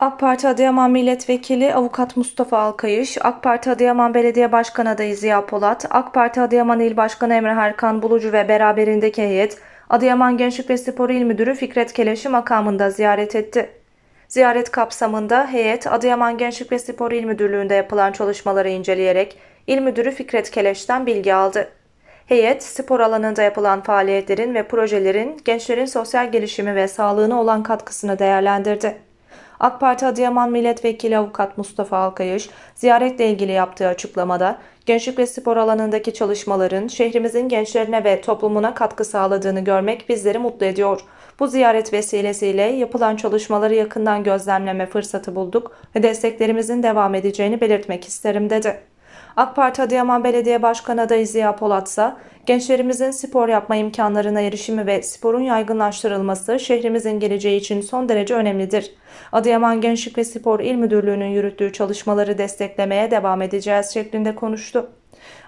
AK Parti Adıyaman Milletvekili Avukat Mustafa Alkayış, AK Parti Adıyaman Belediye Başkanı adayı Ziya Polat, AK Parti Adıyaman İl Başkanı Emre Harkan Bulucu ve beraberindeki heyet, Adıyaman Gençlik ve Spor İl Müdürü Fikret Keleş'i makamında ziyaret etti. Ziyaret kapsamında heyet, Adıyaman Gençlik ve Spor İl Müdürlüğü'nde yapılan çalışmaları inceleyerek İl Müdürü Fikret Keleş'ten bilgi aldı. Heyet, spor alanında yapılan faaliyetlerin ve projelerin gençlerin sosyal gelişimi ve sağlığına olan katkısını değerlendirdi. AK Parti Adıyaman Milletvekili Avukat Mustafa Alkayış, ziyaretle ilgili yaptığı açıklamada, gençlik ve spor alanındaki çalışmaların şehrimizin gençlerine ve toplumuna katkı sağladığını görmek bizleri mutlu ediyor. Bu ziyaret vesilesiyle yapılan çalışmaları yakından gözlemleme fırsatı bulduk ve desteklerimizin devam edeceğini belirtmek isterim dedi. AK Parti Adıyaman Belediye Başkanı adayı Ziya Polat ise gençlerimizin spor yapma imkanlarına erişimi ve sporun yaygınlaştırılması şehrimizin geleceği için son derece önemlidir. Adıyaman Gençlik ve Spor İl Müdürlüğü'nün yürüttüğü çalışmaları desteklemeye devam edeceğiz şeklinde konuştu.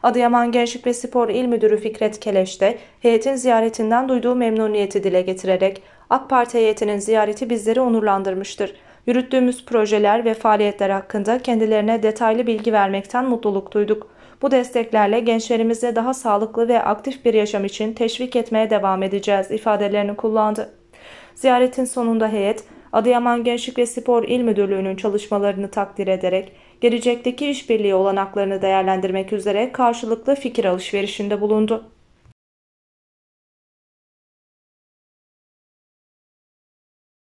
Adıyaman Gençlik ve Spor İl Müdürü Fikret Keleş de heyetin ziyaretinden duyduğu memnuniyeti dile getirerek AK Parti heyetinin ziyareti bizleri onurlandırmıştır. Yürüttüğümüz projeler ve faaliyetler hakkında kendilerine detaylı bilgi vermekten mutluluk duyduk. Bu desteklerle gençlerimizi daha sağlıklı ve aktif bir yaşam için teşvik etmeye devam edeceğiz ifadelerini kullandı. Ziyaretin sonunda heyet, Adıyaman Gençlik ve Spor İl Müdürlüğü'nün çalışmalarını takdir ederek gelecekteki işbirliği olanaklarını değerlendirmek üzere karşılıklı fikir alışverişinde bulundu.